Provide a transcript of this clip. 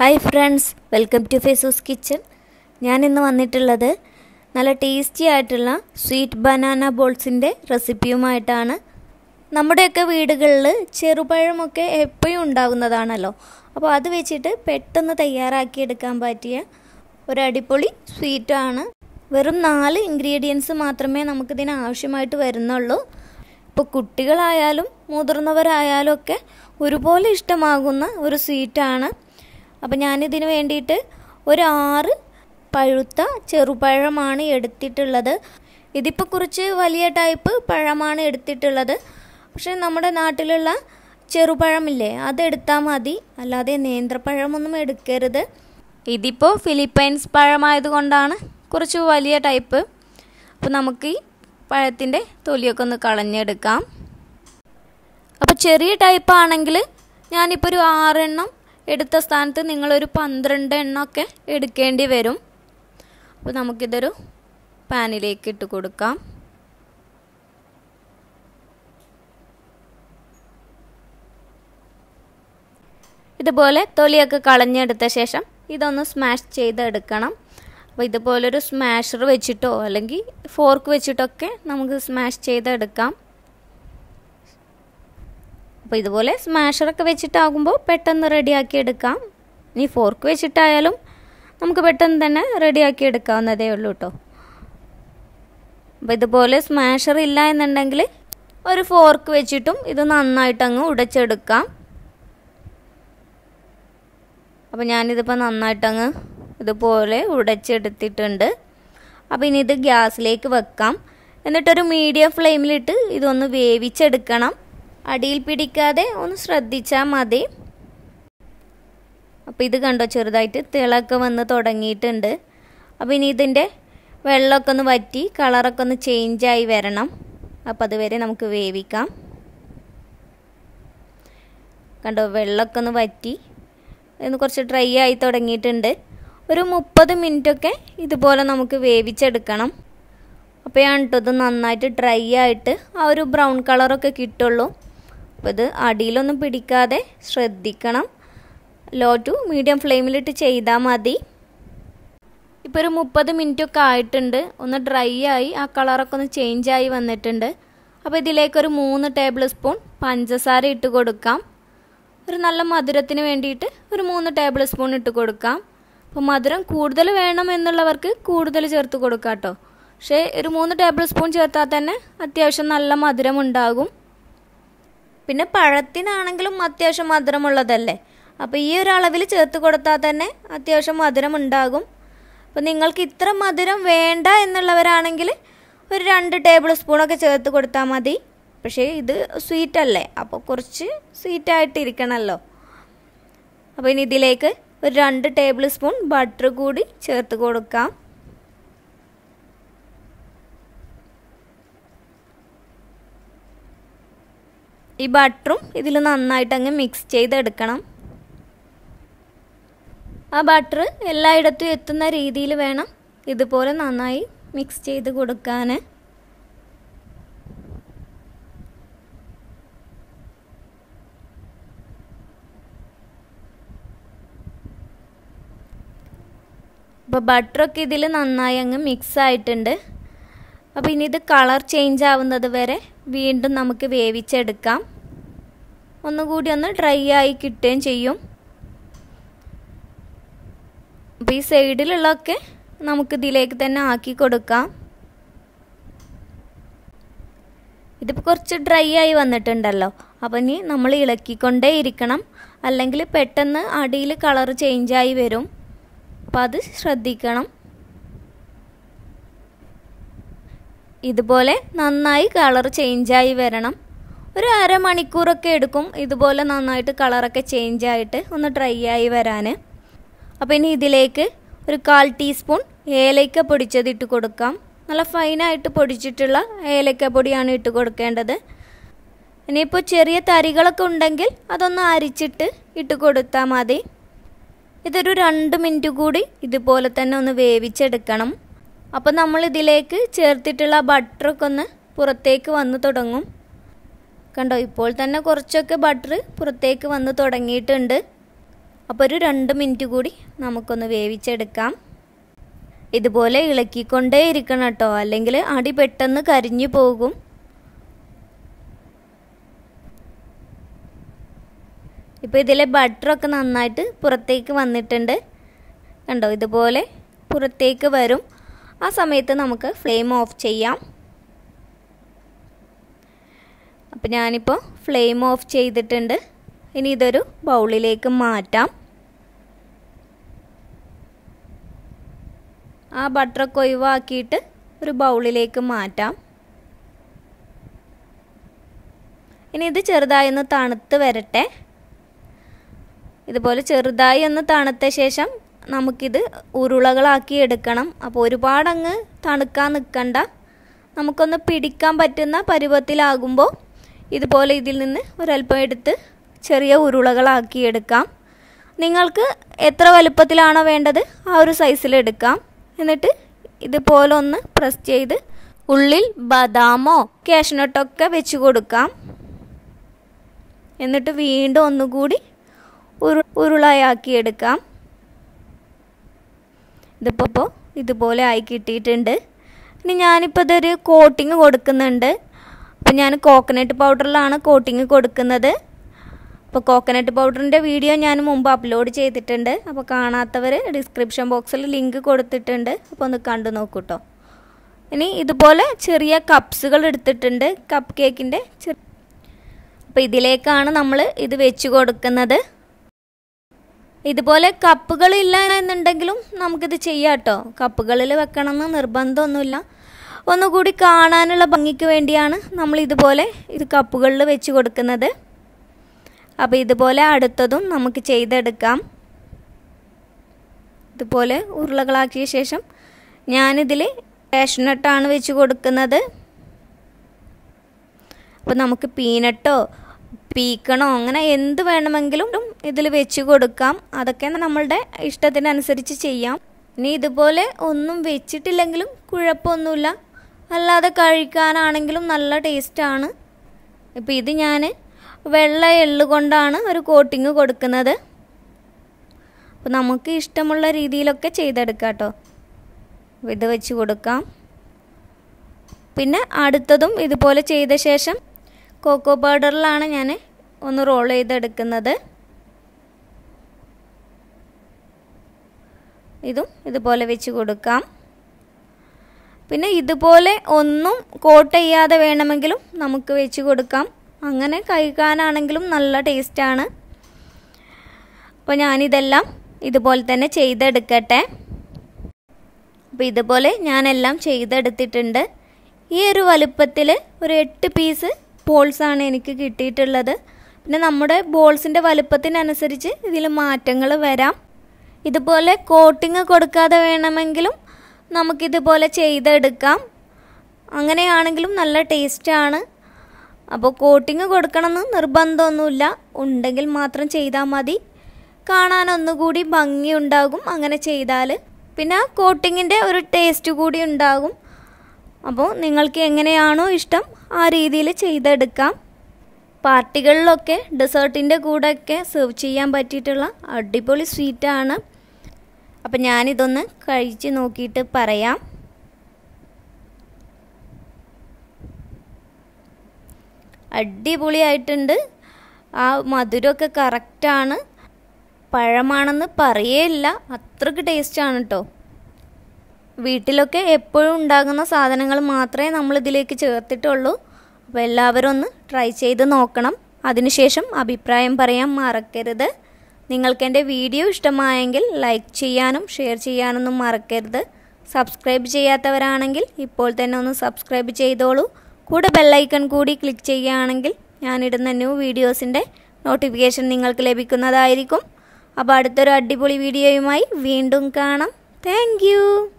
hi friends welcome to ഫേസൂസ് kitchen ഞാൻ ഇന്ന് വന്നിട്ടുള്ളത് നല്ല ടേസ്റ്റി ആയിട്ടുള്ള സ്വീറ്റ് ബനാന ബോൾസിൻ്റെ റെസിപ്പിയുമായിട്ടാണ് നമ്മുടെയൊക്കെ വീടുകളിൽ ചെറുപഴമൊക്കെ എപ്പോഴും ഉണ്ടാകുന്നതാണല്ലോ അപ്പോൾ അത് വെച്ചിട്ട് പെട്ടെന്ന് തയ്യാറാക്കിയെടുക്കാൻ പറ്റിയ ഒരു അടിപൊളി സ്വീറ്റാണ് വെറും നാല് ഇൻഗ്രീഡിയൻസ് മാത്രമേ നമുക്കിതിന് ആവശ്യമായിട്ട് വരുന്നുള്ളൂ ഇപ്പോൾ കുട്ടികളായാലും മുതിർന്നവരായാലും ഒക്കെ ഒരുപോലെ ഇഷ്ടമാകുന്ന ഒരു സ്വീറ്റാണ് അപ്പോൾ ഞാനിതിന് വേണ്ടിയിട്ട് ഒരു ആറ് പഴുത്ത ചെറുപഴമാണ് എടുത്തിട്ടുള്ളത് ഇതിപ്പോൾ കുറച്ച് വലിയ ടൈപ്പ് പഴമാണ് എടുത്തിട്ടുള്ളത് പക്ഷേ നമ്മുടെ നാട്ടിലുള്ള ചെറുപഴമില്ലേ അതെടുത്താൽ മതി അല്ലാതെ നേന്ത്രപ്പഴമൊന്നും എടുക്കരുത് ഇതിപ്പോൾ ഫിലിപ്പൈൻസ് പഴമായതുകൊണ്ടാണ് കുറച്ച് വലിയ ടൈപ്പ് അപ്പോൾ നമുക്ക് ഈ പഴത്തിൻ്റെ തൊലിയൊക്കെ ഒന്ന് കളഞ്ഞെടുക്കാം അപ്പോൾ ചെറിയ ടൈപ്പ് ആണെങ്കിൽ ഞാനിപ്പോൾ ഒരു ആറെണ്ണം എടുത്ത സ്ഥാനത്ത് നിങ്ങളൊരു പന്ത്രണ്ട് എണ്ണമൊക്കെ എടുക്കേണ്ടി വരും അപ്പോൾ നമുക്കിതൊരു പാനിലേക്ക് ഇട്ട് കൊടുക്കാം ഇതുപോലെ തൊലിയൊക്കെ കളഞ്ഞെടുത്ത ശേഷം ഇതൊന്ന് സ്മാഷ് ചെയ്തെടുക്കണം അപ്പോൾ ഇതുപോലൊരു സ്മാഷർ വെച്ചിട്ടോ അല്ലെങ്കിൽ ഫോർക്ക് വെച്ചിട്ടൊക്കെ നമുക്ക് സ്മാഷ് ചെയ്തെടുക്കാം അപ്പോൾ ഇതുപോലെ സ്മാഷറൊക്കെ വെച്ചിട്ടാകുമ്പോൾ പെട്ടെന്ന് റെഡിയാക്കി എടുക്കാം ഇനി ഫോർക്ക് വെച്ചിട്ടായാലും നമുക്ക് പെട്ടെന്ന് തന്നെ റെഡിയാക്കി എടുക്കാവുന്നതേ ഉള്ളൂ കേട്ടോ അപ്പോൾ ഇതുപോലെ സ്മാഷർ ഇല്ല എന്നുണ്ടെങ്കിൽ ഒരു ഫോർക്ക് വെച്ചിട്ടും ഇത് നന്നായിട്ടങ്ങ് ഉടച്ചെടുക്കാം അപ്പോൾ ഞാനിതിപ്പോൾ നന്നായിട്ടങ്ങ് ഇതുപോലെ ഉടച്ചെടുത്തിട്ടുണ്ട് അപ്പോൾ ഇനി ഇത് ഗ്യാസിലേക്ക് വെക്കാം എന്നിട്ടൊരു മീഡിയം ഫ്ലെയിമിലിട്ട് ഇതൊന്ന് വേവിച്ചെടുക്കണം അടിയിൽ പിടിക്കാതെ ഒന്ന് ശ്രദ്ധിച്ചാൽ മതി അപ്പോൾ ഇത് കണ്ടോ ചെറുതായിട്ട് തിളൊക്കെ വന്ന് തുടങ്ങിയിട്ടുണ്ട് അപ്പോൾ ഇനി ഇതിൻ്റെ വെള്ളമൊക്കെ ഒന്ന് വറ്റി കളറൊക്കെ ഒന്ന് ചേഞ്ചായി വരണം അപ്പോൾ അതുവരെ നമുക്ക് വേവിക്കാം കണ്ടോ വെള്ളമൊക്കെ ഒന്ന് വറ്റി ഇന്ന് കുറച്ച് ഡ്രൈ ആയി തുടങ്ങിയിട്ടുണ്ട് ഒരു മുപ്പത് മിനിറ്റൊക്കെ ഇതുപോലെ നമുക്ക് വേവിച്ചെടുക്കണം അപ്പോഴാണ് കേട്ടോ ഇത് നന്നായിട്ട് ഡ്രൈ ആയിട്ട് ആ ഒരു ബ്രൗൺ കളറൊക്കെ കിട്ടുള്ളൂ അപ്പോൾ ഇത് അടിയിലൊന്നും പിടിക്കാതെ ശ്രദ്ധിക്കണം ലോ ടു മീഡിയം ഫ്ലെയിമിലിട്ട് ചെയ്താൽ മതി ഇപ്പോൾ ഒരു മുപ്പത് മിനിറ്റൊക്കെ ആയിട്ടുണ്ട് ഒന്ന് ഡ്രൈ ആയി ആ കളറൊക്കെ ഒന്ന് ചേഞ്ച് ആയി വന്നിട്ടുണ്ട് അപ്പോൾ ഇതിലേക്കൊരു മൂന്ന് ടേബിൾ സ്പൂൺ പഞ്ചസാര ഇട്ട് കൊടുക്കാം ഒരു നല്ല മധുരത്തിന് വേണ്ടിയിട്ട് ഒരു മൂന്ന് ടേബിൾ സ്പൂൺ ഇട്ട് കൊടുക്കാം അപ്പോൾ മധുരം കൂടുതൽ വേണം എന്നുള്ളവർക്ക് കൂടുതൽ ചേർത്ത് കൊടുക്കാം കേട്ടോ പക്ഷേ ഒരു മൂന്ന് ടേബിൾ സ്പൂൺ ചേർത്താൽ തന്നെ അത്യാവശ്യം നല്ല മധുരം ഉണ്ടാകും പിന്നെ പഴത്തിനാണെങ്കിലും അത്യാവശ്യം മധുരമുള്ളതല്ലേ അപ്പോൾ ഈ ഒരു അളവിൽ ചേർത്ത് കൊടുത്താൽ തന്നെ അത്യാവശ്യം മധുരം ഉണ്ടാകും അപ്പോൾ നിങ്ങൾക്ക് ഇത്ര മധുരം വേണ്ട എന്നുള്ളവരാണെങ്കിൽ ഒരു രണ്ട് ടേബിൾ സ്പൂണൊക്കെ ചേർത്ത് കൊടുത്താൽ മതി പക്ഷേ ഇത് സ്വീറ്റ് അല്ലേ അപ്പോൾ കുറച്ച് സ്വീറ്റായിട്ട് ഇരിക്കണമല്ലോ അപ്പോൾ ഇനി ഇതിലേക്ക് ഒരു രണ്ട് ടേബിൾ സ്പൂൺ ബട്ടർ കൂടി ചേർത്ത് കൊടുക്കാം ഈ ബട്ടറും ഇതിൽ നന്നായിട്ട് അങ്ങ് മിക്സ് ചെയ്തെടുക്കണം ആ ബട്ടർ എല്ലായിടത്തും എത്തുന്ന രീതിയിൽ വേണം ഇതുപോലെ നന്നായി മിക്സ് ചെയ്ത് കൊടുക്കാൻ അപ്പോൾ ബട്ടറൊക്കെ ഇതിൽ നന്നായി അങ്ങ് മിക്സ് ആയിട്ടുണ്ട് അപ്പോൾ ഇനി ഇത് കളർ ചേഞ്ച് ആവുന്നത് വരെ വീണ്ടും നമുക്ക് വേവിച്ചെടുക്കാം ഒന്നുകൂടി ഒന്ന് ഡ്രൈ ആയി കിട്ടുകയും ചെയ്യും അപ്പം ഈ സൈഡിലുള്ളതൊക്കെ നമുക്ക് ഇതിലേക്ക് തന്നെ ആക്കി കൊടുക്കാം ഇതിപ്പോൾ കുറച്ച് ഡ്രൈ ആയി വന്നിട്ടുണ്ടല്ലോ അപ്പം ഇനി നമ്മൾ ഇളക്കിക്കൊണ്ടേ ഇരിക്കണം അല്ലെങ്കിൽ പെട്ടെന്ന് അടിയിൽ കളർ ചേഞ്ചായി വരും അപ്പം അത് ശ്രദ്ധിക്കണം ഇതുപോലെ നന്നായി കളർ ചേഞ്ചായി വരണം ഒരു അരമണിക്കൂറൊക്കെ എടുക്കും ഇതുപോലെ നന്നായിട്ട് കളറൊക്കെ ചേഞ്ചായിട്ട് ഒന്ന് ഡ്രൈ ആയി വരാൻ അപ്പോൾ ഇനി ഇതിലേക്ക് ഒരു കാൽ ടീസ്പൂൺ ഏലയ്ക്ക പൊടിച്ചത് ഇട്ട് കൊടുക്കാം നല്ല ഫൈനായിട്ട് പൊടിച്ചിട്ടുള്ള ഏലയ്ക്ക പൊടിയാണ് ഇട്ട് കൊടുക്കേണ്ടത് ഇനിയിപ്പോൾ ചെറിയ തരികളൊക്കെ ഉണ്ടെങ്കിൽ അതൊന്ന് അരിച്ചിട്ട് ഇട്ട് കൊടുത്താൽ മതി ഇതൊരു രണ്ട് മിനിറ്റ് കൂടി ഇതുപോലെ തന്നെ ഒന്ന് വേവിച്ചെടുക്കണം അപ്പോൾ നമ്മൾ ഇതിലേക്ക് ചേർത്തിട്ടുള്ള ബട്ടറൊക്കെ ഒന്ന് പുറത്തേക്ക് വന്ന് തുടങ്ങും കണ്ടോ ഇപ്പോൾ തന്നെ കുറച്ചൊക്കെ ബട്ടർ പുറത്തേക്ക് വന്ന് തുടങ്ങിയിട്ടുണ്ട് അപ്പോൾ ഒരു രണ്ട് മിനിറ്റ് കൂടി നമുക്കൊന്ന് വേവിച്ചെടുക്കാം ഇതുപോലെ ഇളക്കിക്കൊണ്ടേ ഇരിക്കണം കേട്ടോ അല്ലെങ്കിൽ അടി പെട്ടെന്ന് കരിഞ്ഞു പോകും ഇപ്പോൾ ഇതിലെ ബട്ടറൊക്കെ നന്നായിട്ട് പുറത്തേക്ക് വന്നിട്ടുണ്ട് കണ്ടോ ഇതുപോലെ പുറത്തേക്ക് വരും ആ സമയത്ത് നമുക്ക് ഫ്ലെയിം ഓഫ് ചെയ്യാം അപ്പം ഞാനിപ്പോൾ ഫ്ലെയിം ഓഫ് ചെയ്തിട്ടുണ്ട് ഇനി ഇതൊരു ബൗളിലേക്ക് മാറ്റാം ആ ബട്ടറൊക്കെ ഒഴിവാക്കിയിട്ട് ഒരു ബൗളിലേക്ക് മാറ്റാം ഇനി ഇത് ചെറുതായി ഒന്ന് തണുത്ത് വരട്ടെ ഇതുപോലെ ചെറുതായി ഒന്ന് തണുത്ത ശേഷം നമുക്കിത് ഉരുളകളാക്കി എടുക്കണം അപ്പോൾ ഒരുപാടങ്ങ് തണുക്കാൻ നിൽക്കണ്ട നമുക്കൊന്ന് പിടിക്കാൻ പറ്റുന്ന പരുവത്തിലാകുമ്പോൾ ഇതുപോലെ ഇതിൽ നിന്ന് ഒരല്പം എടുത്ത് ചെറിയ ഉരുളകളാക്കി എടുക്കാം നിങ്ങൾക്ക് എത്ര വലുപ്പത്തിലാണോ വേണ്ടത് ആ ഒരു സൈസിൽ എടുക്കാം എന്നിട്ട് ഇതുപോലെ ഒന്ന് പ്രസ് ചെയ്ത് ഉള്ളിൽ ബദാമോ ഒക്കെ വെച്ച് കൊടുക്കാം എന്നിട്ട് വീണ്ടും ഒന്നുകൂടി ഉരു എടുക്കാം ഇതിപ്പോൾ ഇതുപോലെ ആയി കിട്ടിയിട്ടുണ്ട് ഇനി ഞാനിപ്പോൾ ഇതൊരു കോട്ടിങ് കൊടുക്കുന്നുണ്ട് അപ്പോൾ ഞാൻ കോക്കനട്ട് പൗഡറിലാണ് കോട്ടിങ് കൊടുക്കുന്നത് അപ്പോൾ കോക്കനട്ട് പൗഡറിൻ്റെ വീഡിയോ ഞാൻ മുമ്പ് അപ്ലോഡ് ചെയ്തിട്ടുണ്ട് അപ്പോൾ കാണാത്തവർ ഡിസ്ക്രിപ്ഷൻ ബോക്സിൽ ലിങ്ക് കൊടുത്തിട്ടുണ്ട് അപ്പോൾ ഒന്ന് കണ്ടു നോക്കൂട്ടോ ഇനി ഇതുപോലെ ചെറിയ കപ്സുകൾ എടുത്തിട്ടുണ്ട് കപ്പ് കേക്കിൻ്റെ ചെറിയ അപ്പോൾ ഇതിലേക്കാണ് നമ്മൾ ഇത് വെച്ച് കൊടുക്കുന്നത് ഇതുപോലെ ഇല്ല എന്നുണ്ടെങ്കിലും നമുക്കിത് ചെയ്യാം കേട്ടോ കപ്പുകളിൽ എന്ന് നിർബന്ധമൊന്നുമില്ല ഒന്നുകൂടി കാണാനുള്ള ഭംഗിക്ക് വേണ്ടിയാണ് നമ്മൾ ഇതുപോലെ ഇത് കപ്പുകളിൽ വെച്ച് കൊടുക്കുന്നത് അപ്പോൾ ഇതുപോലെ അടുത്തതും നമുക്ക് ചെയ്തെടുക്കാം ഇതുപോലെ ഉരുളകളാക്കിയ ശേഷം ഞാനിതിൽ കാഷ്നട്ടാണ് വെച്ച് കൊടുക്കുന്നത് അപ്പോൾ നമുക്ക് പീനട്ടോ പീക്കണോ അങ്ങനെ എന്ത് വേണമെങ്കിലും ഇതിൽ വെച്ച് കൊടുക്കാം അതൊക്കെ നമ്മളുടെ ഇഷ്ടത്തിനനുസരിച്ച് ചെയ്യാം ഇനി ഇതുപോലെ ഒന്നും വെച്ചിട്ടില്ലെങ്കിലും കുഴപ്പമൊന്നുമില്ല അല്ലാതെ കഴിക്കാനാണെങ്കിലും നല്ല ടേസ്റ്റാണ് ഇപ്പം ഇത് ഞാൻ വെള്ള എള്ള് കൊണ്ടാണ് ഒരു കോട്ടിങ് കൊടുക്കുന്നത് അപ്പോൾ നമുക്ക് ഇഷ്ടമുള്ള രീതിയിലൊക്കെ ചെയ്തെടുക്കാം കേട്ടോ ഇത് വെച്ച് കൊടുക്കാം പിന്നെ അടുത്തതും ഇതുപോലെ ചെയ്ത ശേഷം കോക്കോ പൗഡറിലാണ് ഞാൻ ഒന്ന് റോൾ ചെയ്തെടുക്കുന്നത് ഇതും ഇതുപോലെ വെച്ച് കൊടുക്കാം പിന്നെ ഇതുപോലെ ഒന്നും കോട്ട് ചെയ്യാതെ വേണമെങ്കിലും നമുക്ക് വെച്ച് കൊടുക്കാം അങ്ങനെ കഴിക്കാനാണെങ്കിലും നല്ല ടേസ്റ്റാണ് അപ്പോൾ ഞാനിതെല്ലാം ഇതുപോലെ തന്നെ ചെയ്തെടുക്കട്ടെ അപ്പോൾ ഇതുപോലെ ഞാനെല്ലാം ചെയ്തെടുത്തിട്ടുണ്ട് ഈ ഒരു വലുപ്പത്തിൽ ഒരു എട്ട് പീസ് ബോൾസാണ് എനിക്ക് കിട്ടിയിട്ടുള്ളത് പിന്നെ നമ്മുടെ ബോൾസിൻ്റെ വലുപ്പത്തിനനുസരിച്ച് ഇതിൽ മാറ്റങ്ങൾ വരാം ഇതുപോലെ കോട്ടിങ് കൊടുക്കാതെ വേണമെങ്കിലും നമുക്കിതുപോലെ ചെയ്തെടുക്കാം അങ്ങനെയാണെങ്കിലും നല്ല ടേസ്റ്റാണ് അപ്പോൾ കോട്ടിങ് കൊടുക്കണമെന്ന് നിർബന്ധമൊന്നുമില്ല ഉണ്ടെങ്കിൽ മാത്രം ചെയ്താൽ മതി കാണാൻ ഒന്നുകൂടി ഭംഗിയുണ്ടാകും അങ്ങനെ ചെയ്താൽ പിന്നെ കോട്ടിങ്ങിൻ്റെ ഒരു ടേസ്റ്റ് കൂടി ഉണ്ടാകും അപ്പോൾ നിങ്ങൾക്ക് എങ്ങനെയാണോ ഇഷ്ടം ആ രീതിയിൽ ചെയ്തെടുക്കാം പാർട്ടികളിലൊക്കെ ഡെസേർട്ടിൻ്റെ കൂടെയൊക്കെ സെർവ് ചെയ്യാൻ പറ്റിയിട്ടുള്ള അടിപൊളി സ്വീറ്റാണ് അപ്പം ഞാനിതൊന്ന് കഴിച്ച് നോക്കിയിട്ട് പറയാം അടിപൊളിയായിട്ടുണ്ട് ആ മധുരമൊക്കെ കറക്റ്റാണ് പഴമാണെന്ന് പറയേയില്ല അത്രക്ക് ടേസ്റ്റാണ് കേട്ടോ വീട്ടിലൊക്കെ എപ്പോഴും ഉണ്ടാകുന്ന സാധനങ്ങൾ മാത്രമേ നമ്മൾ ഇതിലേക്ക് ചേർത്തിട്ടുള്ളൂ അപ്പോൾ എല്ലാവരും ഒന്ന് ട്രൈ ചെയ്ത് നോക്കണം അതിനുശേഷം അഭിപ്രായം പറയാൻ മറക്കരുത് നിങ്ങൾക്ക് എൻ്റെ വീഡിയോ ഇഷ്ടമായെങ്കിൽ ലൈക്ക് ചെയ്യാനും ഷെയർ ചെയ്യാനൊന്നും മറക്കരുത് സബ്സ്ക്രൈബ് ചെയ്യാത്തവരാണെങ്കിൽ ഇപ്പോൾ തന്നെ ഒന്ന് സബ്സ്ക്രൈബ് ചെയ്തോളൂ കൂടെ ബെല്ലൈക്കൺ കൂടി ക്ലിക്ക് ചെയ്യുകയാണെങ്കിൽ ഞാനിടുന്ന ന്യൂ വീഡിയോസിൻ്റെ നോട്ടിഫിക്കേഷൻ നിങ്ങൾക്ക് ലഭിക്കുന്നതായിരിക്കും അപ്പോൾ അടുത്തൊരു അടിപൊളി വീഡിയോയുമായി വീണ്ടും കാണാം താങ്ക്